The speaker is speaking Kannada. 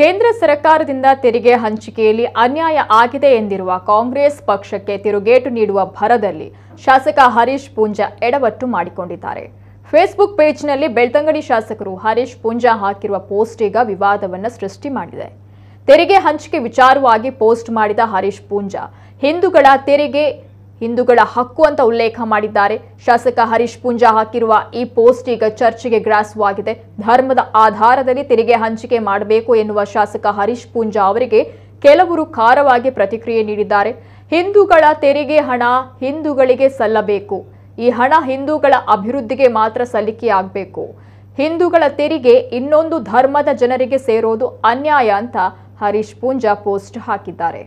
ಕೇಂದ್ರ ಸರ್ಕಾರದಿಂದ ತೆರಿಗೆ ಹಂಚಿಕೆಯಲ್ಲಿ ಅನ್ಯಾಯ ಆಗಿದೆ ಎಂದಿರುವ ಕಾಂಗ್ರೆಸ್ ಪಕ್ಷಕ್ಕೆ ತಿರುಗೇಟು ನೀಡುವ ಭರದಲ್ಲಿ ಶಾಸಕ ಹರೀಶ್ ಪೂಂಜಾ ಎಡವಟ್ಟು ಮಾಡಿಕೊಂಡಿದ್ದಾರೆ ಫೇಸ್ಬುಕ್ ಪೇಜ್ನಲ್ಲಿ ಬೆಳ್ತಂಗಡಿ ಶಾಸಕರು ಹರೀಶ್ ಪೂಂಜಾ ಹಾಕಿರುವ ಪೋಸ್ಟ್ ಈಗ ವಿವಾದವನ್ನು ಸೃಷ್ಟಿ ಮಾಡಿದೆ ತೆರಿಗೆ ಹಂಚಿಕೆ ವಿಚಾರವಾಗಿ ಪೋಸ್ಟ್ ಮಾಡಿದ ಹರೀಶ್ ಪೂಂಜಾ ಹಿಂದೂಗಳ ತೆರಿಗೆ ಹಿಂದೂಗಳ ಹಕ್ಕು ಅಂತ ಉಲ್ಲೇಖ ಮಾಡಿದ್ದಾರೆ ಶಾಸಕ ಹರೀಶ್ ಪೂಂಜಾ ಹಾಕಿರುವ ಈ ಪೋಸ್ಟ್ ಈಗ ಚರ್ಚೆಗೆ ಗ್ರಾಸವಾಗಿದೆ ಧರ್ಮದ ಆಧಾರದಲ್ಲಿ ತೆರಿಗೆ ಹಂಚಿಕೆ ಮಾಡಬೇಕು ಎನ್ನುವ ಶಾಸಕ ಹರೀಶ್ ಪೂಂಜಾ ಅವರಿಗೆ ಕೆಲವರು ಖಾರವಾಗಿ ಪ್ರತಿಕ್ರಿಯೆ ನೀಡಿದ್ದಾರೆ ಹಿಂದೂಗಳ ತೆರಿಗೆ ಹಣ ಹಿಂದೂಗಳಿಗೆ ಸಲ್ಲಬೇಕು ಈ ಹಣ ಹಿಂದೂಗಳ ಅಭಿವೃದ್ಧಿಗೆ ಮಾತ್ರ ಸಲ್ಲಿಕೆಯಾಗಬೇಕು ಹಿಂದೂಗಳ ತೆರಿಗೆ ಇನ್ನೊಂದು ಧರ್ಮದ ಜನರಿಗೆ ಸೇರೋದು ಅನ್ಯಾಯ ಅಂತ ಹರೀಶ್ ಪೂಂಜಾ ಪೋಸ್ಟ್ ಹಾಕಿದ್ದಾರೆ